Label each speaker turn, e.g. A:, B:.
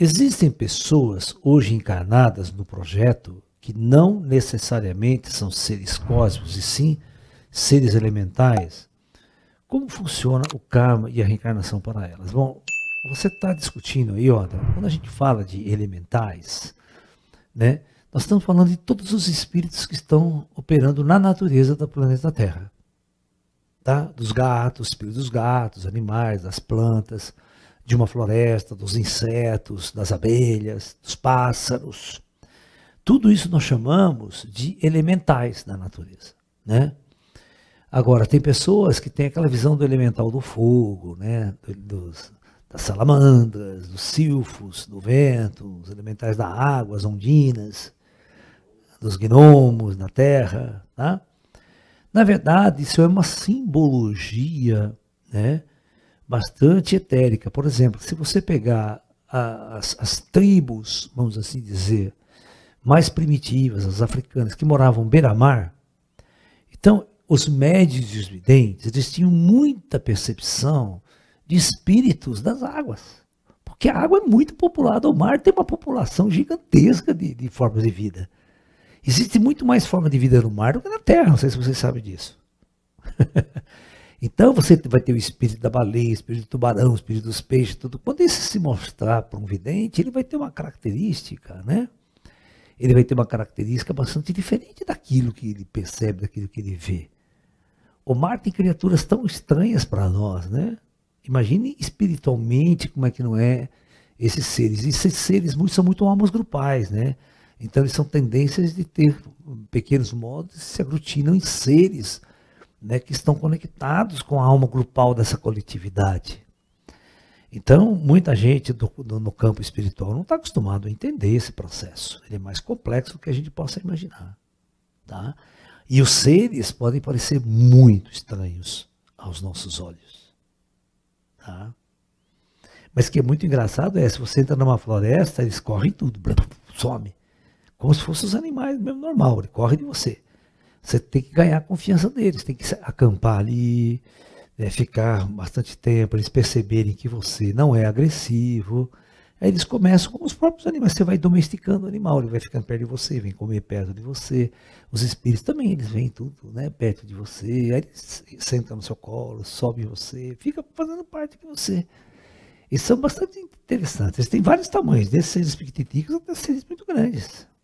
A: Existem pessoas hoje encarnadas no projeto que não necessariamente são seres cósmicos, e sim seres elementais. Como funciona o karma e a reencarnação para elas? Bom, você está discutindo aí, ó, quando a gente fala de elementais, né, nós estamos falando de todos os espíritos que estão operando na natureza do planeta Terra. Tá? Dos gatos, espíritos dos gatos, animais, das plantas, de uma floresta, dos insetos, das abelhas, dos pássaros. Tudo isso nós chamamos de elementais da natureza, né? Agora, tem pessoas que têm aquela visão do elemental do fogo, né? Dos, das salamandras, dos silfos, do vento, os elementais da água, as ondinas, dos gnomos, na terra, tá? Na verdade, isso é uma simbologia, né? bastante etérica. Por exemplo, se você pegar as, as tribos, vamos assim dizer, mais primitivas, as africanas, que moravam beira-mar, então os médios e os videntes, eles tinham muita percepção de espíritos das águas. Porque a água é muito populada, o mar tem uma população gigantesca de, de formas de vida. Existe muito mais forma de vida no mar do que na terra, não sei se vocês sabem disso. Então você vai ter o espírito da baleia, o espírito do tubarão, o espírito dos peixes, tudo. Quando esse se mostrar para um vidente, ele vai ter uma característica, né? Ele vai ter uma característica bastante diferente daquilo que ele percebe, daquilo que ele vê. O mar tem criaturas tão estranhas para nós, né? Imagine espiritualmente como é que não é esses seres. E esses seres muito, são muito almas grupais, né? Então eles são tendências de ter pequenos modos e se aglutinam em seres né, que estão conectados com a alma grupal dessa coletividade. Então, muita gente do, do, no campo espiritual não está acostumado a entender esse processo. Ele é mais complexo do que a gente possa imaginar. Tá? E os seres podem parecer muito estranhos aos nossos olhos. Tá? Mas o que é muito engraçado é, se você entra numa floresta, eles correm tudo, blá, some. Como se fossem os animais mesmo normal, ele corre de você você tem que ganhar a confiança deles, tem que acampar ali, né, ficar bastante tempo, eles perceberem que você não é agressivo. Aí eles começam com os próprios animais. Você vai domesticando o animal, ele vai ficando perto de você, vem comer perto de você. Os espíritos também, eles vêm tudo né, perto de você. Aí eles sentam no seu colo, sobe você, fica fazendo parte de você. e são bastante interessantes. Eles têm vários tamanhos, desde seres pequenininhos até seres muito grandes.